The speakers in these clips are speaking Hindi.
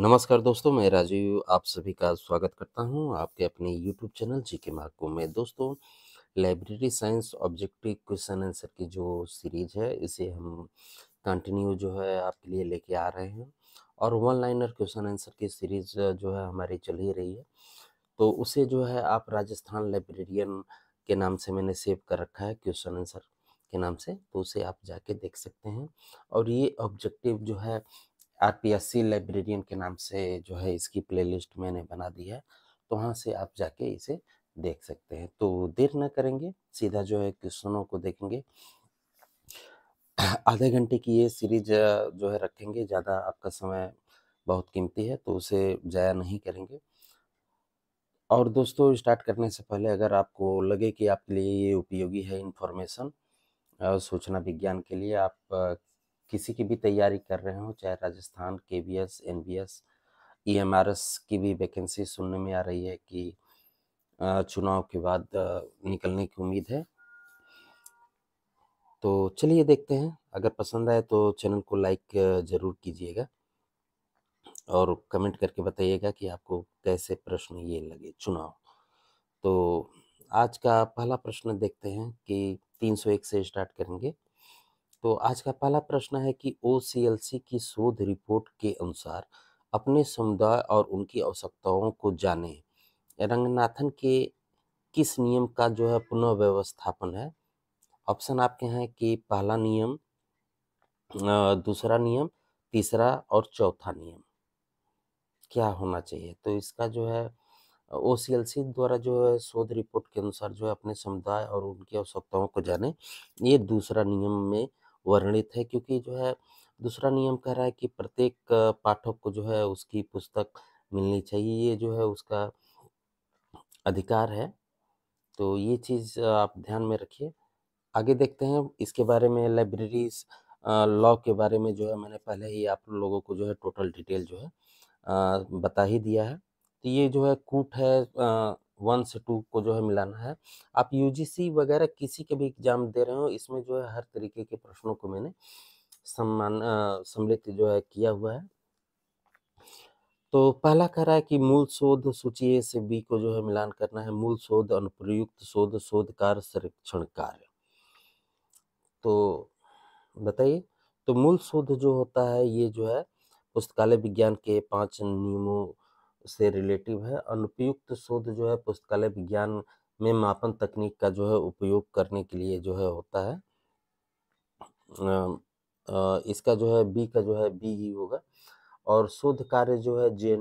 नमस्कार दोस्तों मैं राजीव आप सभी का स्वागत करता हूं आपके अपने यूट्यूब चैनल जी के मार्को में दोस्तों library science objective question answer की जो सीरीज है इसे हम कंटिन्यू जो है आपके लिए लेके आ रहे हैं और वन लाइनर क्वेश्चन आंसर की सीरीज जो है हमारी चल ही रही है तो उसे जो है आप राजस्थान लाइब्रेरियन के नाम से मैंने सेव कर रखा है क्वेश्चन आंसर के नाम से तो उसे आप जाके देख सकते हैं और ये ऑब्जेक्टिव जो है R P S C librarian के नाम से जो है इसकी प्लेलिस्ट मैंने बना दी है तो वहाँ से आप जाके इसे देख सकते हैं तो देर ना करेंगे सीधा जो है क्वेश्चनों को देखेंगे आधे घंटे की ये सीरीज जो है रखेंगे ज़्यादा आपका समय बहुत कीमती है तो उसे ज़ाया नहीं करेंगे और दोस्तों स्टार्ट करने से पहले अगर आपको लगे कि आपके लिए ये उपयोगी है इन्फॉर्मेशन सूचना विज्ञान के लिए आप किसी की भी तैयारी कर रहे हो चाहे राजस्थान के B S N B S E M R S की भी वैकेंसी सुनने में आ रही है कि चुनाव के बाद निकलने की उम्मीद है तो चलिए देखते हैं अगर पसंद आए तो चैनल को लाइक ज़रूर कीजिएगा और कमेंट करके बताइएगा कि आपको कैसे प्रश्न ये लगे चुनाव तो आज का पहला प्रश्न देखते हैं कि 301 से स्टार्ट करेंगे तो आज का पहला प्रश्न है कि ओ की शोध रिपोर्ट के अनुसार अपने समुदाय और उनकी आवश्यकताओं को जाने रंगनाथन के किस नियम का जो है पुनर्व्यवस्थापन है ऑप्शन आपके हैं कि पहला नियम दूसरा नियम तीसरा और चौथा नियम क्या होना चाहिए तो इसका जो है ओ द्वारा जो है शोध रिपोर्ट के अनुसार जो है अपने समुदाय और उनकी आवश्यकताओं को जाने ये दूसरा नियम में वर्णित है क्योंकि जो है दूसरा नियम कह रहा है कि प्रत्येक पाठक को जो है उसकी पुस्तक मिलनी चाहिए ये जो है उसका अधिकार है तो ये चीज़ आप ध्यान में रखिए आगे देखते हैं इसके बारे में लाइब्रेरीज लॉ के बारे में जो है मैंने पहले ही आप लोगों को जो है टोटल डिटेल जो है आ, बता ही दिया है तो ये जो है कूट है आ, वन से टू को जो है मिलाना है आप यूजीसी वगैरह किसी के भी एग्ज़ाम दे रहे हो इसमें जो है हर तरीके के प्रश्नों को मैंने सम्मान सम्मिलित जो है किया हुआ है तो पहला कह रहा है कि मूल शोध सूची ए से बी को जो है मिलान करना है मूल शोध अनुप्रयुक्त शोध शोध कार्य संरक्षण कार्य तो बताइए तो मूल शोध जो होता है ये जो है पुस्तकालय विज्ञान के पांच नियमों से रिलेटिव है अनुपयुक्त शोध जो है पुस्तकालय विज्ञान में मापन तकनीक का जो है उपयोग करने के लिए जो है होता है इसका जो है बी का जो है बी ही होगा और शोध कार्य जो है जे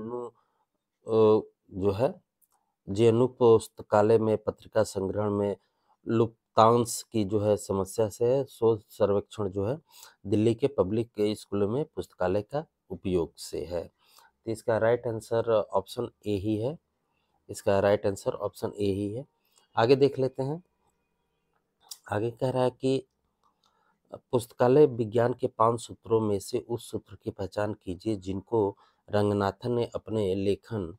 जो है जे पुस्तकालय में पत्रिका संग्रहण में लुप्तांश की जो है समस्या से है शोध सर्वेक्षण जो है दिल्ली के पब्लिक स्कूलों में पुस्तकालय का उपयोग से है तो इसका राइट आंसर ऑप्शन ए ही है इसका राइट आंसर ऑप्शन ए ही है आगे देख लेते हैं आगे कह रहा है कि पुस्तकालय विज्ञान के पांच सूत्रों में से उस सूत्र की पहचान कीजिए जिनको रंगनाथन ने अपने लेखन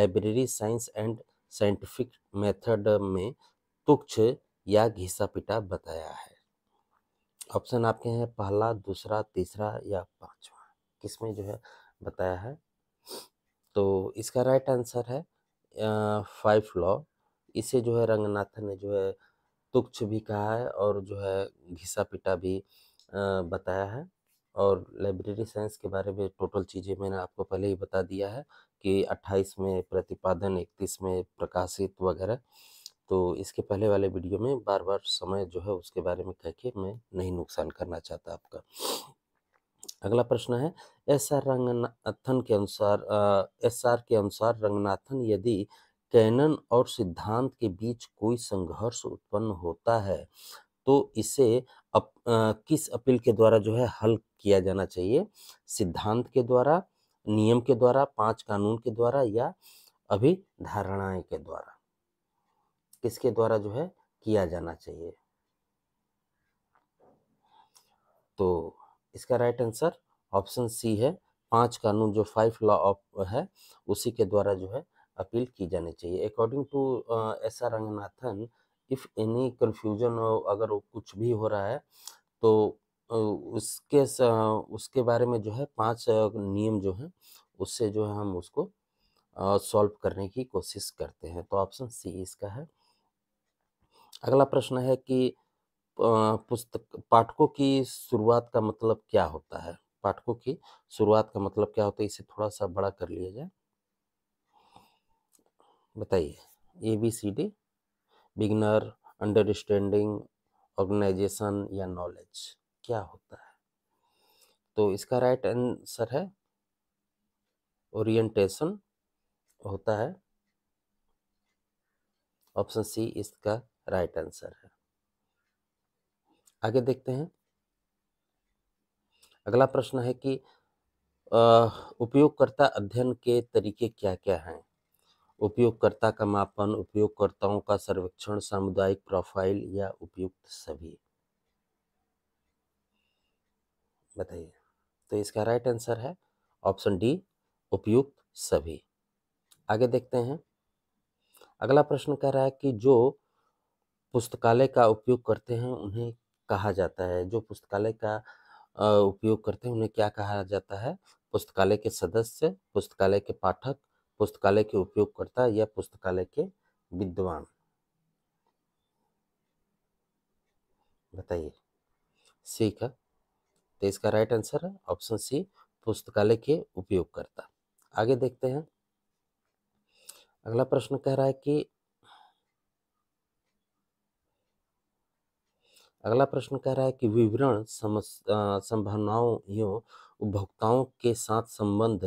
library science and scientific method में तुक्ष या घिसा पिटा बताया है ऑप्शन आपके हैं पहला दूसरा तीसरा या पांचवा किसमें जो है बताया है तो इसका राइट आंसर है फाइव लॉ इसे जो है रंगनाथन ने जो है तुक्ष भी कहा है और जो है घिसा पिटा भी आ, बताया है और लाइब्रेरी साइंस के बारे में टोटल चीज़ें मैंने आपको पहले ही बता दिया है कि 28 में प्रतिपादन 31 में प्रकाशित वगैरह तो इसके पहले वाले वीडियो में बार बार समय जो है उसके बारे में कह के मैं नहीं नुकसान करना चाहता आपका अगला प्रश्न है एस आर रंगनाथन के अनुसार एस आर के अनुसार रंगनाथन यदि कैनन और सिद्धांत के बीच कोई संघर्ष उत्पन्न होता है तो इसे अप, आ, किस अपील के द्वारा जो है हल किया जाना चाहिए सिद्धांत के द्वारा नियम के द्वारा पांच कानून के द्वारा या अभिधारणाएं के द्वारा किसके द्वारा जो है किया जाना चाहिए तो इसका राइट आंसर ऑप्शन सी है पांच कानून जो फाइव लॉ ऑफ है उसी के द्वारा जो है अपील की जानी चाहिए according to S R Ranganathan if any confusion अगर कुछ भी हो रहा है तो उसके उसके बारे में जो है पांच नियम जो है उससे जो है हम उसको सॉल्व करने की कोशिश करते हैं तो ऑप्शन सी इसका है अगला प्रश्न है कि पुस्तक पाठकों की शुरुआत का मतलब क्या होता है पाठकों की शुरुआत का मतलब क्या होता है इसे थोड़ा सा बड़ा कर लिया जाए बताइए A B C D beginner understanding organisation या नॉलेज क्या होता है तो इसका राइट आंसर है ओरिएंटेशन होता है ऑप्शन सी इसका राइट आंसर है आगे देखते हैं अगला प्रश्न है कि उपयोगकर्ता अध्ययन के तरीके क्या क्या हैं उपयोगकर्ता का मापन उपयोगकर्ताओं का सर्वेक्षण सामुदायिक प्रोफाइल या उपयुक्त सभी बताइए तो इसका राइट आंसर है ऑप्शन डी उपयुक्त सभी आगे देखते हैं अगला प्रश्न कह रहा है कि जो पुस्तकालय का उपयोग करते हैं उन्हें कहा जाता है जो पुस्तकालय का उपयोग करते हैं उन्हें क्या कहा जाता है पुस्तकालय के सदस्य पुस्तकालय के पाठक पुस्तकालय के उपयोगकर्ता या पुस्तकालय के विद्वान बताइए सी का तो इसका राइट आंसर है ऑप्शन सी पुस्तकालय के उपयोगकर्ता आगे देखते हैं अगला प्रश्न कह रहा है कि अगला प्रश्न कह रहा है कि विवरण संभावनाओं एवं उपभोक्ताओं के साथ संबंध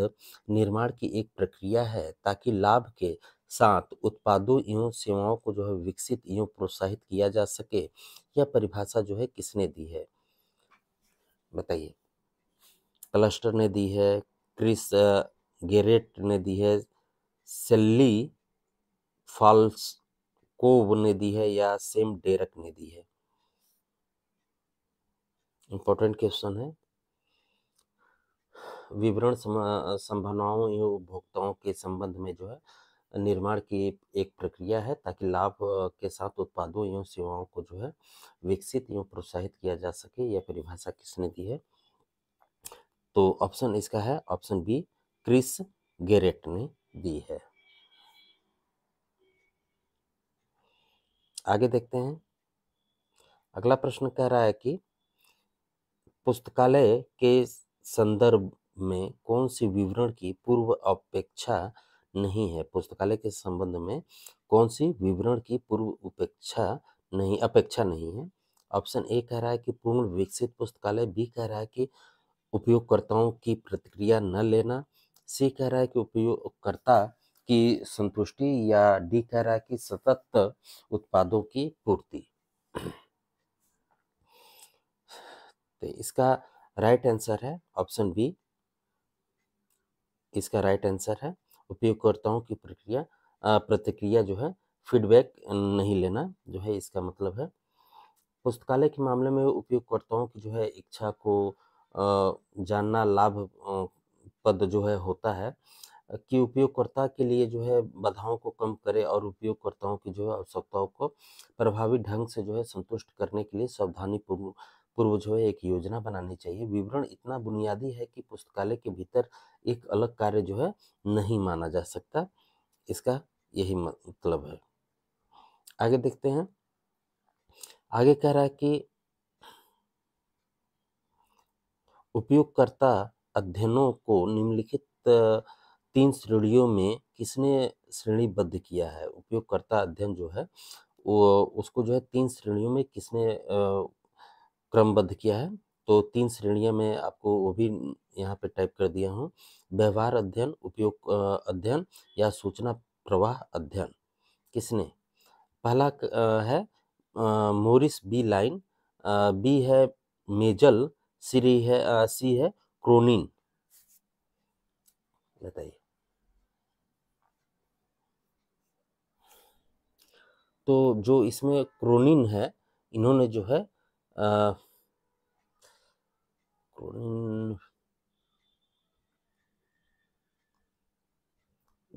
निर्माण की एक प्रक्रिया है ताकि लाभ के साथ उत्पादों एवं सेवाओं को जो है विकसित एवं प्रोत्साहित किया जा सके यह परिभाषा जो है किसने दी है बताइए क्लस्टर ने दी है क्रिस गेरेट ने दी है सेल्ली फॉल्स कोव ने दी है या सेम डेरक ने दी है इम्पोर्टेंट क्वेश्चन है विवरण संभावनाओं एवं उपभोक्ताओं के संबंध में जो है निर्माण की एक प्रक्रिया है ताकि लाभ के साथ उत्पादों एवं सेवाओं को जो है विकसित एवं प्रोत्साहित किया जा सके यह परिभाषा किसने दी है तो ऑप्शन इसका है ऑप्शन बी क्रिस गेरेट ने दी है आगे देखते हैं अगला प्रश्न कह रहा है कि पुस्तकालय के संदर्भ में कौन सी विवरण की पूर्व अपेक्षा नहीं है पुस्तकालय के संबंध में कौन सी विवरण की पूर्व उपेक्षा नहीं अपेक्षा नहीं है ऑप्शन ए कह रहा है कि पूर्ण विकसित पुस्तकालय बी कह रहा है कि उपयोगकर्ताओं की प्रतिक्रिया न लेना सी कह रहा है कि उपयोगकर्ता की संतुष्टि या डी कह रहा है कि सतत उत्पादों की पूर्ति हैं इसका राइट आंसर है ऑप्शन बी इसका राइट आंसर है उपयोगकर्ताओं की प्रक्रिया प्रतिक्रिया जो है फीडबैक नहीं लेना जो है इसका मतलब है पुस्तकालय के मामले में उपयोगकर्ताओं की जो है इच्छा को जानना लाभ पद जो है होता है कि उपयोगकर्ता के लिए जो है बाधाओं को कम करे और उपयोगकर्ताओं की जो है आवश्यकताओं को प्रभावी ढंग से जो है संतुष्ट करने के लिए सावधानी पूर्व पूर्वजों एक योजना बनानी चाहिए विवरण इतना बुनियादी है कि पुस्तकालय के भीतर एक अलग कार्य जो है नहीं माना जा सकता इसका यही मतलब है आगे देखते हैं आगे कह रहा है कि उपयोगकर्ता अध्ययनों को निम्नलिखित तीन श्रेणियों में किसने श्रेणीबद्ध किया है उपयोगकर्ता अध्ययन जो है वो उसको जो है तीन श्रेणियों में किसने क्रमबद्ध किया है तो तीन श्रेणियां में आपको वो भी यहाँ पे टाइप कर दिया हूँ व्यवहार अध्ययन उपयोग अध्ययन या सूचना प्रवाह अध्ययन किसने पहला है मोरिस बी लाइन बी है मेजल सीरी है सी है क्रोनिन बताइए तो जो इसमें क्रोनिन है इन्होंने जो है Uh,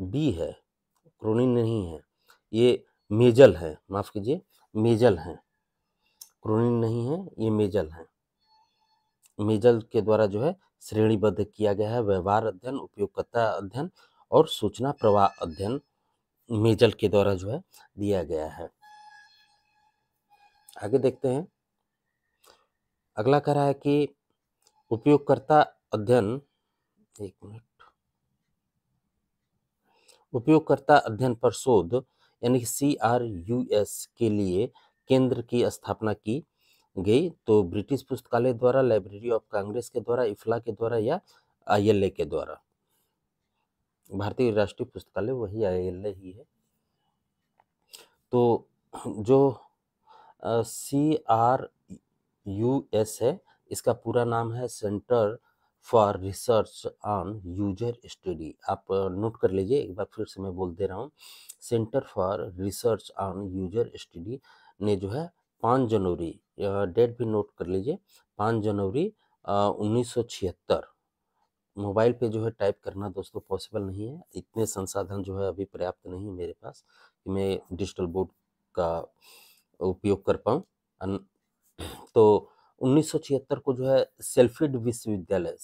बी है क्रोनिन नहीं है ये मेजल है माफ़ कीजिए मेजल है क्रोनिन नहीं है ये मेजल है मेजल के द्वारा जो है श्रेणीबद्ध किया गया है व्यवहार अध्ययन उपयोगकर्ता अध्ययन और सूचना प्रवाह अध्ययन मेजल के द्वारा जो है दिया गया है आगे देखते हैं अगला कह रहा है कि उपयोगकर्ता अध्ययन एक मिनट उपयोगकर्ता अध्ययन पर शोध यानी कि सी आर यू एस के लिए केंद्र की स्थापना की गई तो ब्रिटिश पुस्तकालय द्वारा लाइब्रेरी ऑफ कांग्रेस के द्वारा इफला के द्वारा या आई के द्वारा भारतीय राष्ट्रीय पुस्तकालय वही आई ही है तो जो सी आर यूएस है इसका पूरा नाम है centre for research on user study आप नोट कर लीजिए एक बार फिर से मैं बोल दे रहा हूँ centre for research on user study ने जो है पाँच जनवरी डेट भी नोट कर लीजिए पाँच जनवरी उन्नीस सौ छिहत्तर मोबाइल पे जो है टाइप करना दोस्तों पॉसिबल नहीं है इतने संसाधन जो है अभी पर्याप्त नहीं है मेरे पास कि मैं डिजिटल बोर्ड का उपयोग कर पाऊँ तो 1976 को जो है सेल्फिड विश्वविद्यालय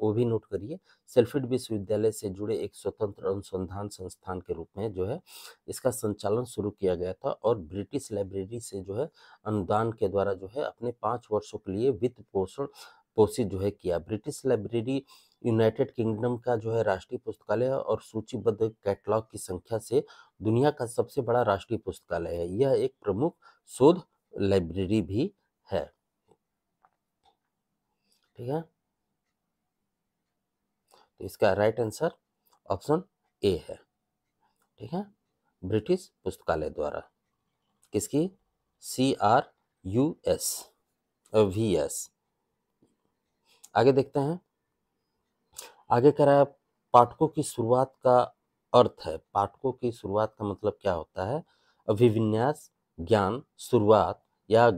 वो भी नोट करिए सेल्फिड विश्वविद्यालय से जुड़े एक स्वतंत्र अनुसंधान संस्थान के रूप में जो है इसका संचालन शुरू किया गया था और ब्रिटिश लाइब्रेरी से जो है अनुदान के द्वारा जो है अपने पाँच वर्षों के लिए वित्त पोषण पोषित जो है किया ब्रिटिश लाइब्रेरी यूनाइटेड किंगडम का जो है राष्ट्रीय पुस्तकालय है और सूचीबद्ध कैटलॉग की संख्या से दुनिया का सबसे बड़ा राष्ट्रीय पुस्तकालय है यह एक प्रमुख शोध लाइब्रेरी भी है ठीक है तो इसका राइट आंसर ऑप्शन ए है ठीक है ब्रिटिश पुस्तकालय द्वारा किसकी C R U S V S आगे देखते हैं आगे कह रहा है पाठकों की शुरुआत का अर्थ है पाठकों की शुरुआत का मतलब क्या होता है अभिविन्यास ज्ञान शुरुआत या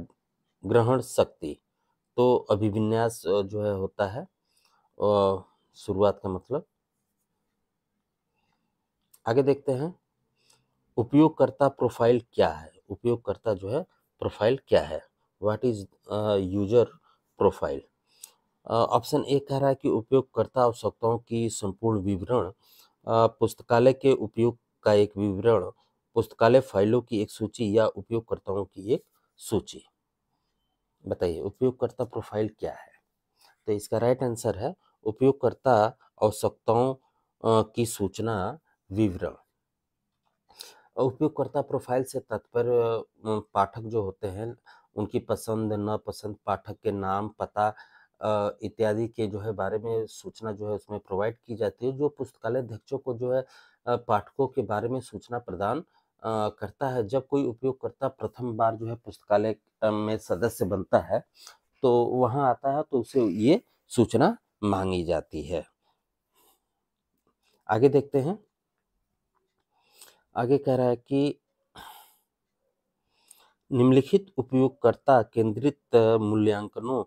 ग्रहण शक्ति तो अभिविन्यास जो है होता है शुरुआत का मतलब आगे देखते हैं उपयोगकर्ता प्रोफाइल क्या है उपयोगकर्ता जो है प्रोफाइल क्या है what is user profile option A कह रहा है कि उपयोगकर्ता आवश्यकताओं की संपूर्ण विवरण पुस्तकालय के उपयोग का एक विवरण पुस्तकालय फाइलों की एक सूची या उपयोगकर्ताओं की एक सूची बताइए उपयोगकर्ता प्रोफाइल क्या है तो इसका राइट आंसर है उपयोगकर्ता आवश्यकताओं की सूचना विवरण उपयोगकर्ता प्रोफाइल से तत्पर पाठक जो होते हैं उनकी पसंद नापसंद पाठक के नाम पता इत्यादि के जो है बारे में सूचना जो है उसमें प्रोवाइड की जाती है जो पुस्तकालय अध्यक्षों को जो है पाठकों के बारे में सूचना प्रदान करता है जब कोई उपयोगकर्ता प्रथम बार जो है पुस्तकालय में सदस्य बनता है तो वहाँ आता है तो उसे ये सूचना मांगी जाती है आगे देखते हैं आगे कह रहा है कि निम्नलिखित उपयोगकर्ता केंद्रित मूल्यांकनों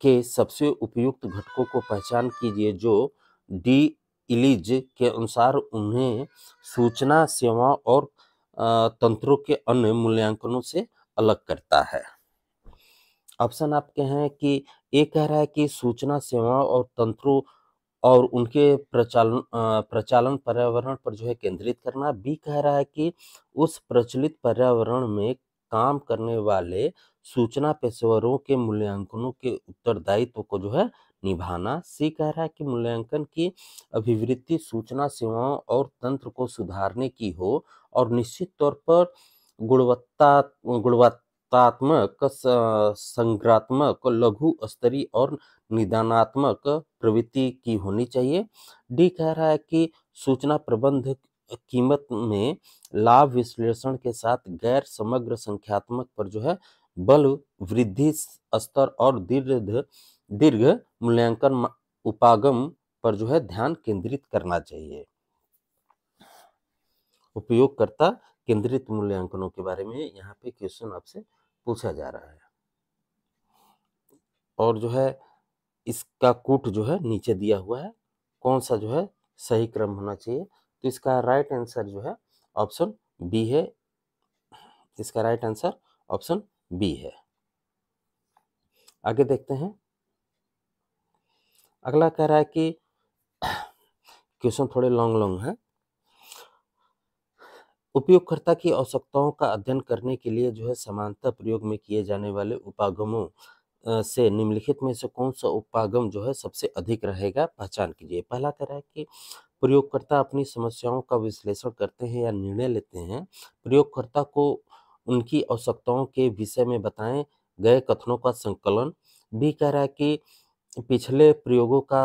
के सबसे उपयुक्त घटकों को पहचान कीजिए जो डी इलीज के अनुसार उन्हें सूचना सेवा और तंत्रों के अन्य मूल्यांकनों से अलग करता है ऑप्शन आपके हैं कि ये कह रहा है कि सूचना सेवा और तंत्रों और उनके प्रचालन प्रचालन पर्यावरण पर जो है केंद्रित करना बी कह रहा है कि उस प्रचलित पर्यावरण में काम करने वाले सूचना पेशेवरों के मूल्यांकनों के उत्तरदायित्व को जो है निभाना सी कह रहा है कि मूल्यांकन की अभिवृत्ति सूचना सेवाओं और तंत्र को सुधारने की हो और निश्चित तौर पर गुणवत्ता गुणवत्तात्मक संग्रात्मक लघु स्तरीय और निदानात्मक प्रवृत्ति की होनी चाहिए डी कह रहा है कि सूचना प्रबंध कीमत में लाभ विश्लेषण के साथ गैर समग्र संख्यात्मक पर जो है बल वृद्धि स्तर और दीर्घ दीर्घ मूल्यांकन उपागम पर जो है ध्यान केंद्रित करना चाहिए उपयोगकर्ता केंद्रित मूल्यांकनों के बारे में यहाँ पे क्वेश्चन आपसे पूछा जा रहा है और जो है इसका कूट जो है नीचे दिया हुआ है कौन सा जो है सही क्रम होना चाहिए तो इसका राइट आंसर जो है ऑप्शन बी है इसका राइट आंसर ऑप्शन बी है आगे देखते हैं अगला कह रहा है कि क्वेश्चन थोड़े लॉन्ग लॉन्ग हैं उपयोगकर्ता की आवश्यकताओं का अध्ययन करने के लिए जो है समानता प्रयोग में किए जाने वाले उपागमों से निम्नलिखित में से कौन सा उपागम जो है सबसे अधिक रहेगा पहचान कीजिए पहला कह रहा है कि प्रयोगकर्ता अपनी समस्याओं का विश्लेषण करते हैं या निर्णय लेते हैं प्रयोगकर्ता को उनकी आवश्यकताओं के विषय में बताएं गए कथनों का संकलन भी कह रहा है कि पिछले प्रयोगों का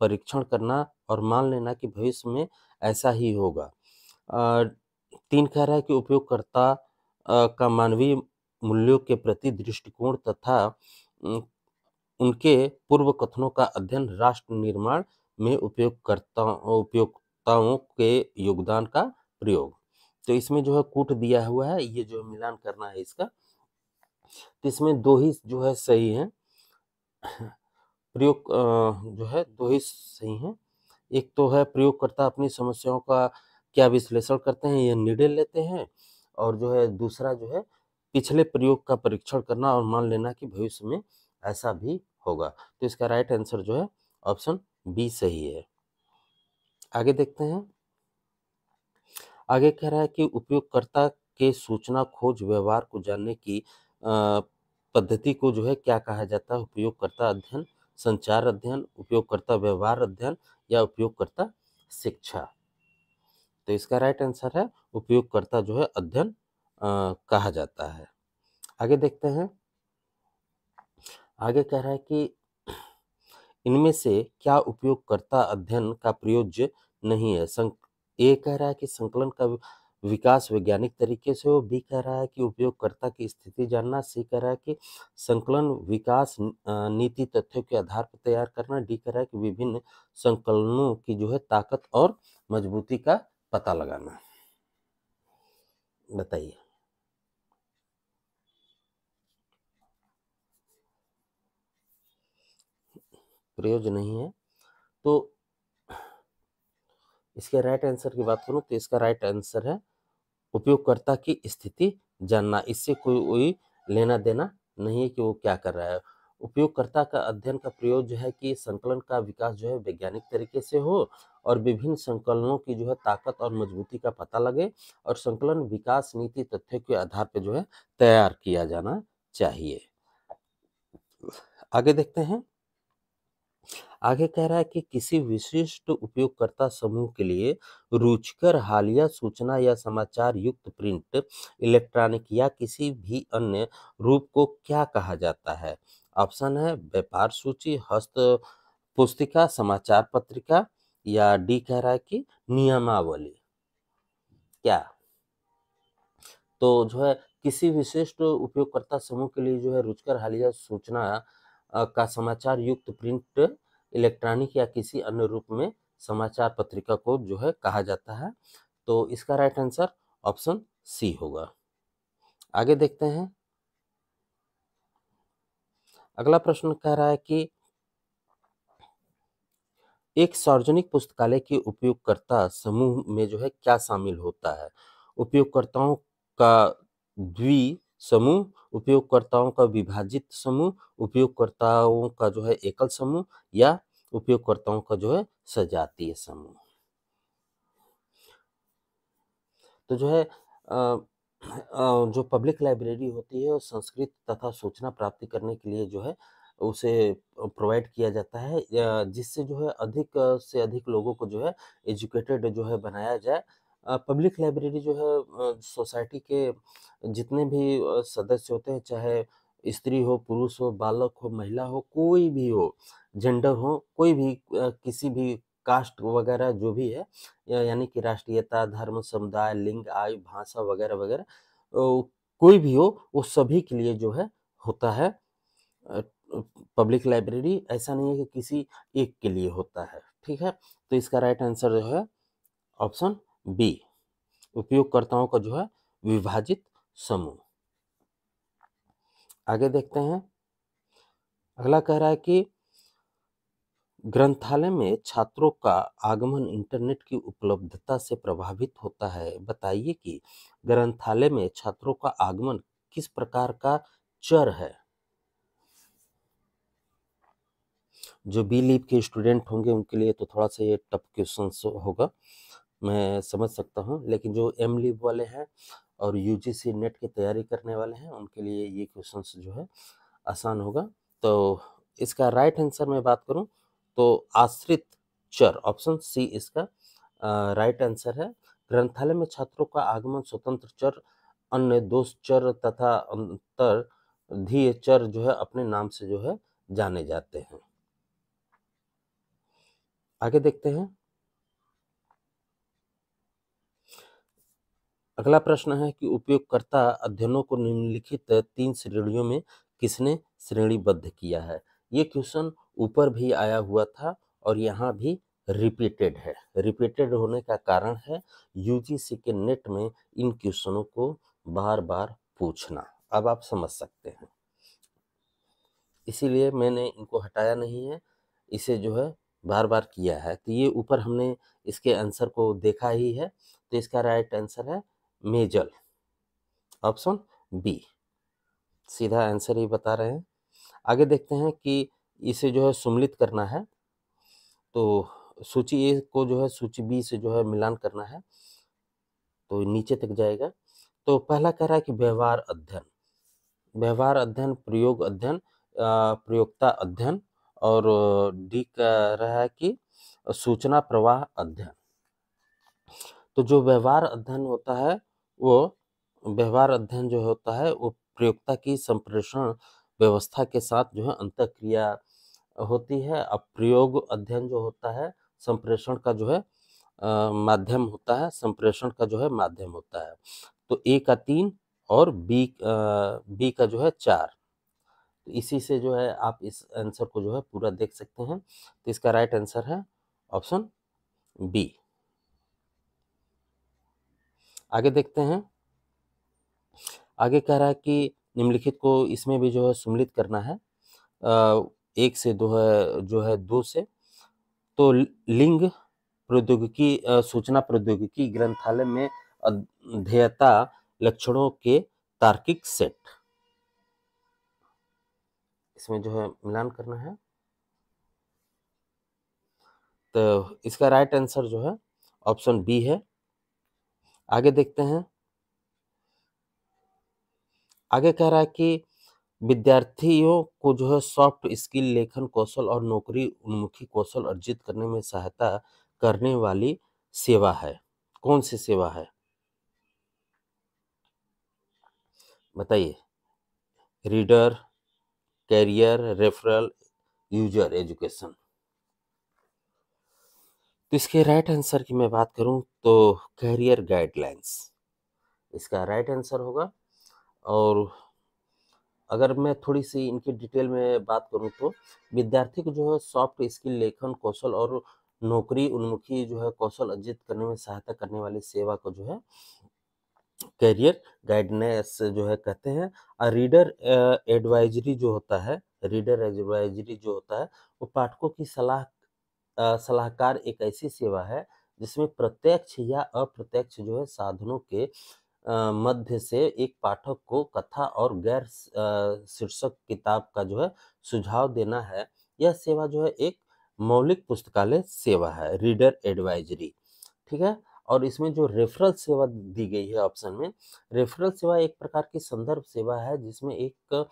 परीक्षण करना और मान लेना कि भविष्य में ऐसा ही होगा तीन कह रहा है कि उपयोगकर्ता का मानवीय मूल्यों के प्रति दृष्टिकोण तथा उनके पूर्व कथनों का अध्ययन राष्ट्र निर्माण में उपयोगकर्ता उपयोगताओं के योगदान का प्रयोग तो इसमें जो है कूट दिया हुआ है ये जो मिलान करना है इसका तो इसमें दो ही जो है सही है प्रयोग जो है दो ही सही हैं एक तो है प्रयोगकर्ता अपनी समस्याओं का क्या विश्लेषण करते हैं यह निर्णय लेते हैं और जो है दूसरा जो है पिछले प्रयोग का परीक्षण करना और मान लेना कि भविष्य में ऐसा भी होगा तो इसका राइट आंसर जो है ऑप्शन बी सही है आगे देखते हैं आगे कह रहा है कि उपयोगकर्ता के सूचना खोज व्यवहार को जानने की पद्धति को जो है क्या कहा जाता है उपयोगकर्ता अध्ययन संचार अध्ययन उपयोगकर्ता व्यवहार अध्ययन या उपयोगकर्ता शिक्षा तो इसका राइट आंसर है उपयोगकर्ता जो है अध्ययन कहा जाता है आगे देखते हैं आगे कह रहा है कि इनमें से क्या उपयोगकर्ता अध्ययन का प्रयोज्य नहीं है संक ये कह रहा है कि संकलन का विकास वैज्ञानिक तरीके से वो बी कह रहा है कि उपयोगकर्ता की स्थिति जानना सी कह रहा है कि संकलन विकास नीति तथ्यों के आधार पर तैयार करना डी कह रहा है कि विभिन्न संकलनों की जो है ताकत और मजबूती का पता लगाना बताइए प्रयोजन नहीं है तो इसके राइट आंसर की बात करूं तो इसका राइट आंसर है उपयोगकर्ता की स्थिति जानना इससे कोई कोई लेना देना नहीं है कि वो क्या कर रहा है उपयोगकर्ता का अध्ययन का प्रयोग जो है कि संकलन का विकास जो है वैज्ञानिक तरीके से हो और विभिन्न संकलनों की जो है ताकत और मजबूती का पता लगे और संकलन विकास नीति तथ्य के आधार पर जो है तैयार किया जाना चाहिए आगे देखते हैं आगे कह रहा है कि किसी विशिष्ट उपयोगकर्ता समूह के लिए रुचिकर हालिया सूचना या समाचार युक्त प्रिंट इलेक्ट्रॉनिक या किसी भी अन्य रूप को क्या कहा जाता है ऑप्शन है व्यापार सूची हस्त पुस्तिका समाचार पत्रिका या डी कह रहा है कि नियमावली क्या तो जो है किसी विशिष्ट उपयोगकर्ता समूह के लिए जो है रुचकर हालिया सूचना का समाचार युक्त प्रिंट इलेक्ट्रॉनिक या किसी अन्य रूप में समाचार पत्रिका को जो है कहा जाता है तो इसका राइट आंसर ऑप्शन सी होगा आगे देखते हैं अगला प्रश्न कह रहा है कि एक सार्वजनिक पुस्तकालय के उपयोगकर्ता समूह में जो है क्या शामिल होता है उपयोगकर्ताओं का द्वि समूह उपयोगकर्ताओं का विभाजित समूह उपयोगकर्ताओं का जो है एकल समूह या उपयोगकर्ताओं का जो है सजातीय समूह तो जो है आ, जो पब्लिक लाइब्रेरी होती है संस्कृत तथा सूचना प्राप्ति करने के लिए जो है उसे प्रोवाइड किया जाता है जिससे जो है अधिक से अधिक लोगों को जो है एजुकेटेड जो है बनाया जाए पब्लिक लाइब्रेरी जो है सोसाइटी के जितने भी सदस्य होते हैं चाहे स्त्री हो पुरुष हो बालक हो महिला हो कोई भी हो जेंडर हो कोई भी किसी भी कास्ट वगैरह जो भी है यानी कि राष्ट्रीयता धर्म समुदाय लिंग आयु भाषा वगैरह वगैरह कोई भी हो वो सभी के लिए जो है होता है पब्लिक लाइब्रेरी ऐसा नहीं है कि किसी एक के लिए होता है ठीक है तो इसका राइट आंसर जो है ऑप्शन बी उपयोगकर्ताओं का जो है विभाजित समूह आगे देखते हैं अगला कह रहा है कि ग्रंथालय में छात्रों का आगमन इंटरनेट की उपलब्धता से प्रभावित होता है बताइए कि ग्रंथालय में छात्रों का आगमन किस प्रकार का चर है जो बी लीव के स्टूडेंट होंगे उनके लिए तो थोड़ा सा ये टफ क्वेश्चन होगा मैं समझ सकता हूँ लेकिन जो एम लिब वाले हैं और सी नेट की तैयारी करने वाले हैं उनके लिए ये क्वेश्चन जो है आसान होगा तो इसका राइट आंसर मैं बात करूँ तो आश्रित चर ऑप्शन सी इसका राइट आंसर है ग्रंथालय में छात्रों का आगमन स्वतंत्र चर अन्य दोष चर तथा अंतर धीय चर जो है अपने नाम से जो है जाने जाते हैं आगे देखते हैं अगला प्रश्न है कि उपयोगकर्ता अध्ययनों को निम्नलिखित तीन श्रेणियों में किसने श्रेणीबद्ध किया है ये क्वेश्चन ऊपर भी आया हुआ था और यहाँ भी रिपीटेड है रिपीटेड होने का कारण है यूजीसी के नेट में इन क्वेश्चनों को बार बार पूछना अब आप समझ सकते हैं इसीलिए मैंने इनको हटाया नहीं है इसे जो है बार बार किया है तो ये ऊपर हमने इसके आंसर को देखा ही है तो इसका राइट आंसर है मेजल ऑप्शन बी सीधा आंसर ही बता रहे हैं आगे देखते हैं कि इसे जो है सुमिलित करना है तो सूची ए को जो है सूची बी से जो है मिलान करना है तो नीचे तक जाएगा तो पहला कह रहा है कि व्यवहार अध्ययन व्यवहार अध्ययन प्रयोग अध्ययन प्रयोगता अध्ययन और डी कह रहा है कि सूचना प्रवाह अध्ययन तो जो व्यवहार अध्ययन होता है वो व्यवहार अध्ययन जो होता है वो प्रयोगता की संप्रेषण व्यवस्था के साथ जो है अंत क्रिया होती है अब प्रयोग अध्ययन जो होता है संप्रेषण का जो है माध्यम होता है संप्रेषण का जो है माध्यम होता है तो ए का तीन और बी आ, बी का जो है चार तो इसी से जो है आप इस आंसर को जो है पूरा देख सकते हैं तो इसका राइट आंसर है ऑप्शन बी आगे देखते हैं आगे कह रहा है कि निम्नलिखित को इसमें भी जो है सम्मिलित करना है एक से दो है जो है दो से तो लिंग प्रौद्योगिकी सूचना प्रौद्योगिकी ग्रंथालय में अध्ययता लक्षणों के तार्किक सेट इसमें जो है मिलान करना है तो इसका राइट आंसर जो है ऑप्शन बी है आगे देखते हैं आगे कह रहा है कि विद्यार्थियों को जो है सॉफ्ट स्किल लेखन कौशल और नौकरी उन्मुखी कौशल अर्जित करने में सहायता करने वाली सेवा है कौन सी सेवा है बताइए reader career referral user education तो इसके राइट आंसर की मैं बात करूं तो कैरियर गाइडलाइंस इसका राइट आंसर होगा और अगर मैं थोड़ी सी इनकी डिटेल में बात करूं तो विद्यार्थी को जो है सॉफ्ट स्किल लेखन कौशल और नौकरी उन्मुखी जो है कौशल अर्जित करने में सहायता करने वाली सेवा को जो है कैरियर गाइडनेस जो है कहते हैं और रीडर एडवाइजरी जो होता है रीडर एडवाइजरी जो होता है वो पाठकों की सलाह सलाहकार एक ऐसी सेवा है जिसमें प्रत्यक्ष या अप्रत्यक्ष जो है साधनों के मध्य से एक पाठक को कथा और गैर शीर्षक किताब का जो है सुझाव देना है यह सेवा जो है एक मौलिक पुस्तकालय सेवा है रीडर एडवाइजरी ठीक है और इसमें जो रेफरल सेवा दी गई है ऑप्शन में रेफरल सेवा एक प्रकार की संदर्भ सेवा है जिसमें एक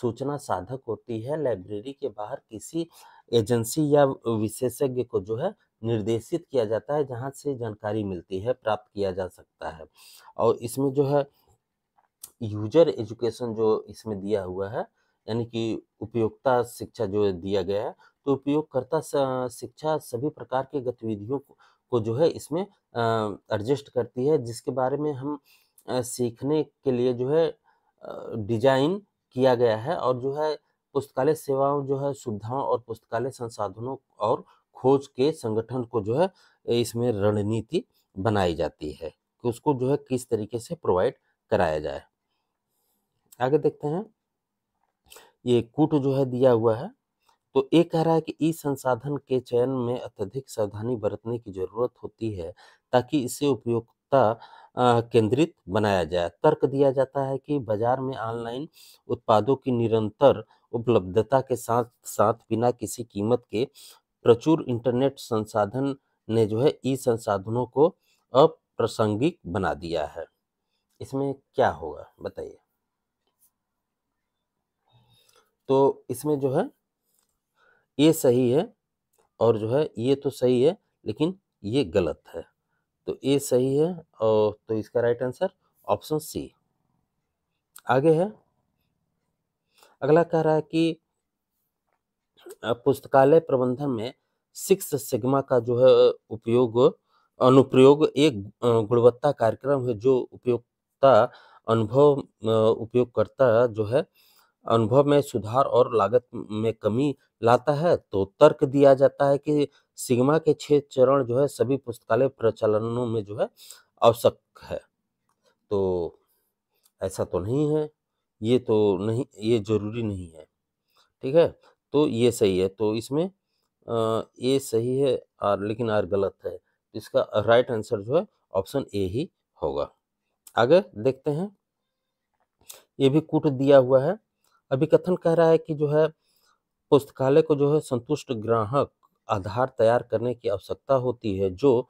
सूचना साधक होती है लाइब्रेरी के बाहर किसी एजेंसी या विशेषज्ञ को जो है निर्देशित किया जाता है जहाँ से जानकारी मिलती है प्राप्त किया जा सकता है और इसमें जो है यूजर एजुकेशन जो इसमें दिया हुआ है यानी कि उपयोगिता शिक्षा जो दिया गया है तो उपयोगकर्ता शिक्षा सभी प्रकार के गतिविधियों को, को जो है इसमें एडजस्ट करती है जिसके बारे में हम सीखने के लिए जो है डिजाइन किया गया है और जो है पुस्तकालय सेवाओं जो है सुविधाओं और पुस्तकालय संसाधनों और खोज के संगठन को जो है इसमें रणनीति बनाई जाती है कि उसको जो है किस तरीके से प्रोवाइड कराया जाए आगे देखते हैं ये कूट जो है दिया हुआ है तो ये कह रहा है कि इस संसाधन के चयन में अत्यधिक सावधानी बरतने की जरूरत होती है ताकि इसे उपयोगता केंद्रित बनाया जाए तर्क दिया जाता है कि बाजार में ऑनलाइन उत्पादों की निरंतर उपलब्धता के साथ साथ बिना किसी कीमत के प्रचुर इंटरनेट संसाधन ने जो है ई संसाधनों को अप्रासंगिक बना दिया है इसमें क्या होगा बताइए तो इसमें जो है ये सही है और जो है ये तो सही है लेकिन ये गलत है तो ये सही है और तो इसका राइट आंसर ऑप्शन सी आगे है अगला कह रहा है कि पुस्तकालय प्रबंधन में सिक्स सिग्मा का जो है उपयोग अनुप्रयोग एक गुणवत्ता कार्यक्रम है जो उपयोगता अनुभव उपयोगकर्ता जो है अनुभव में सुधार और लागत में कमी लाता है तो तर्क दिया जाता है कि सिग्मा के छह चरण जो है सभी पुस्तकालय प्रचालनों में जो है आवश्यक है तो ऐसा तो नहीं है ये तो नहीं ये ज़रूरी नहीं है ठीक है तो ये सही है तो इसमें ये सही है आर लेकिन आर गलत है तो इसका राइट आंसर जो है ऑप्शन ए ही होगा आगे देखते हैं ये भी कूट दिया हुआ है अभी कथन कह रहा है कि जो है पुस्तकालय को जो है संतुष्ट ग्राहक आधार तैयार करने की आवश्यकता होती है जो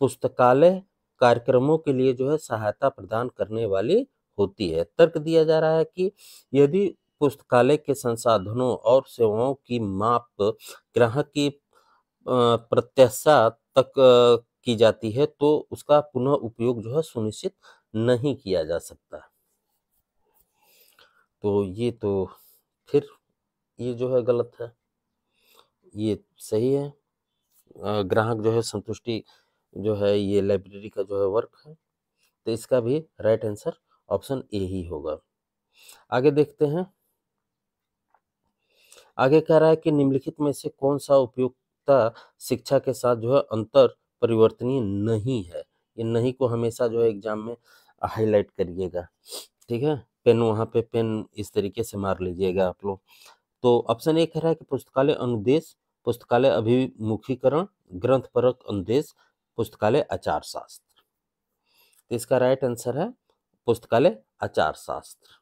पुस्तकालय कार्यक्रमों के लिए जो है सहायता प्रदान करने वाली होती है तर्क दिया जा रहा है कि यदि पुस्तकालय के संसाधनों और सेवाओं की माप ग्राहक की प्रत्याशा तक की जाती है तो उसका पुनः उपयोग जो है सुनिश्चित नहीं किया जा सकता तो ये तो फिर ये जो है गलत है ये सही है ग्राहक जो है संतुष्टि जो है ये लाइब्रेरी का जो है वर्क है तो इसका भी राइट आंसर ऑप्शन ए ही होगा आगे देखते हैं आगे कह रहा है कि निम्नलिखित में से कौन सा उपयुक्तता शिक्षा के साथ जो है अंतर परिवर्तनीय नहीं है ये नहीं को हमेशा जो है एग्जाम में हाईलाइट करिएगा ठीक है पेन वहाँ पे पेन इस तरीके से मार लीजिएगा आप लोग तो ऑप्शन ए कह रहा है कि पुस्तकालय अनुदेश पुस्तकालय अभिमुखीकरण ग्रंथ परक अनुदेश पुस्तकालय आचार शास्त्र तो इसका राइट आंसर है पुस्तकालय आचार शास्त्र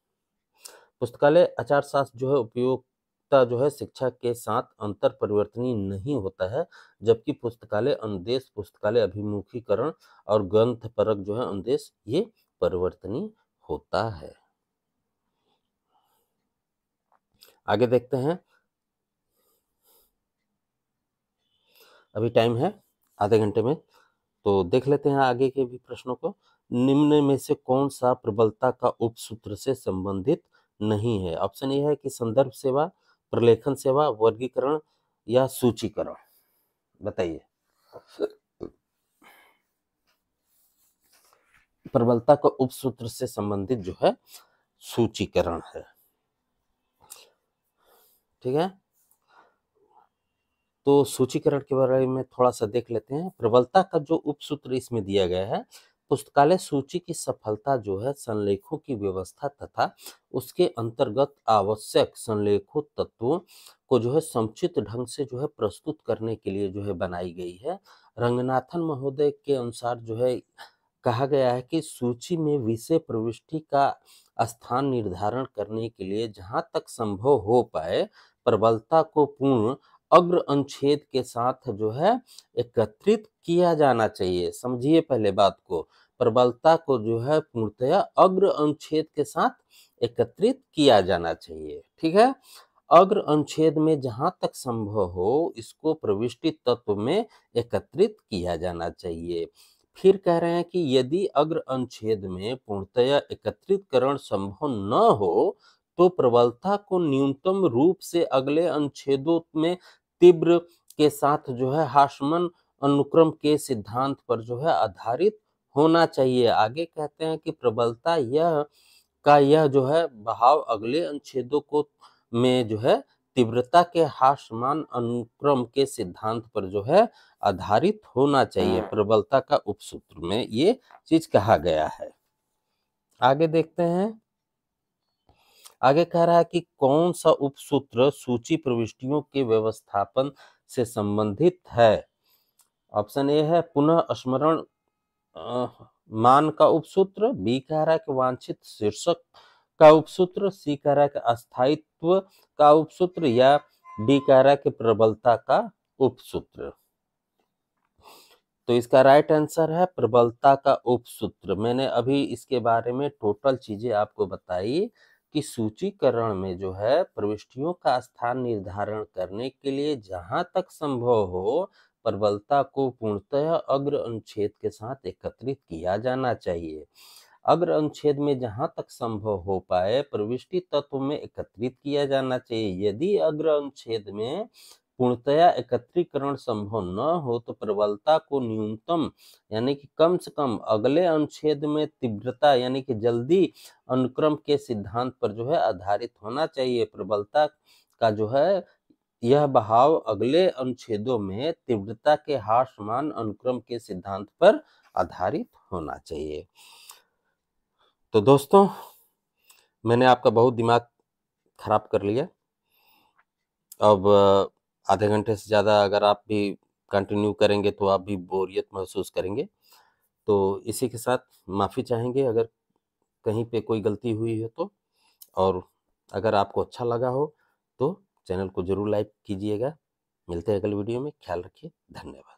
पुस्तकालय आचार शास्त्र जो है उपयोगता जो है शिक्षा के साथ अंतर परिवर्तनीय नहीं होता है जबकि पुस्तकालय अनुदेश पुस्तकालय अभिमुखीकरण और ग्रंथ परक जो है अनुदेश ये परिवर्तनीय होता है आगे देखते हैं अभी टाइम है आधे घंटे में तो देख लेते हैं आगे के भी प्रश्नों को निम्न में से कौन सा प्रबलता का उपसूत्र से संबंधित नहीं है ऑप्शन ये है कि संदर्भ सेवा प्रलेखन सेवा वर्गीकरण या सूचीकरण बताइए प्रबलता का उपसूत्र से संबंधित जो है सूचीकरण है ठीक है तो सूचीकरण के बारे में थोड़ा सा देख लेते हैं प्रबलता का जो उपसूत्र इसमें दिया गया है पुस्तकालय सूची की सफलता जो है संलेखों की व्यवस्था तथा उसके अंतर्गत आवश्यक संलेखों तत्वों को जो है समुचित ढंग से जो है प्रस्तुत करने के लिए जो है बनाई गई है रंगनाथन महोदय के अनुसार जो है कहा गया है कि सूची में विषय प्रविष्टि का स्थान निर्धारण करने के लिए जहाँ तक संभव हो पाए प्रबलता को पूर्ण अग्र अनुच्छेद के साथ जो है एकत्रित किया जाना चाहिए समझिए पहले बात को प्रबलता को जो है पूर्णतया अग्र अनुच्छेद के साथ एकत्रित किया जाना चाहिए ठीक है अग्र अनुच्छेद में जहां तक संभव हो इसको प्रविष्टि तत्व में एकत्रित किया जाना चाहिए फिर कह रहे हैं कि यदि अग्र अनुच्छेद में पूर्णतया एकत्रितकरण संभव न हो तो प्रबलता को न्यूनतम रूप से अगले अनुच्छेदों में तीव्र के साथ जो है हाशमन अनुक्रम के सिद्धांत पर जो है आधारित होना चाहिए आगे कहते हैं कि प्रबलता यह का यह जो है बहाव अगले अनुच्छेदों को में जो है तीव्रता के हासमान अनुक्रम के सिद्धांत पर जो है आधारित होना चाहिए हाँ। प्रबलता का उपसूत्र में ये चीज कहा गया है आगे देखते हैं आगे कह रहा है कि कौन सा उपसूत्र सूची प्रविष्टियों के व्यवस्थापन से संबंधित है ऑप्शन ए है पुनः स्मरण मान का उपसूत्र बी कह रहा है कि वांछित शीर्षक का उपसूत्र सी कह रहा है कि अस्थायित्व का उपसूत्र या डी कह रहा है कि प्रबलता का उपसूत्र तो इसका राइट आंसर है प्रबलता का उपसूत्र मैंने अभी इसके बारे में टोटल चीजें आपको बताई कि सूचीकरण में जो है प्रविष्टियों का स्थान निर्धारण करने के लिए जहां तक संभव हो प्रबलता को पूर्णतः अग्र अनुच्छेद के साथ एकत्रित किया जाना चाहिए अग्र अनुच्छेद में जहां तक संभव हो पाए प्रविष्टि तत्व में एकत्रित किया जाना चाहिए यदि अग्र अनुच्छेद में पूर्णतया एकत्रीकरण संभव न हो तो प्रबलता को न्यूनतम यानी कि कम से कम अगले अनुच्छेद में तीव्रता यानी कि जल्दी अनुक्रम के सिद्धांत पर जो है आधारित होना चाहिए प्रबलता का जो है यह बहाव अगले अनुच्छेदों में तीव्रता के हासमान अनुक्रम के सिद्धांत पर आधारित होना चाहिए तो दोस्तों मैंने आपका बहुत दिमाग खराब कर लिया अब आधे घंटे से ज़्यादा अगर आप भी कंटिन्यू करेंगे तो आप भी बोरियत महसूस करेंगे तो इसी के साथ माफ़ी चाहेंगे अगर कहीं पे कोई गलती हुई है तो और अगर आपको अच्छा लगा हो तो चैनल को ज़रूर लाइक कीजिएगा मिलते हैं अगले वीडियो में ख्याल रखिए धन्यवाद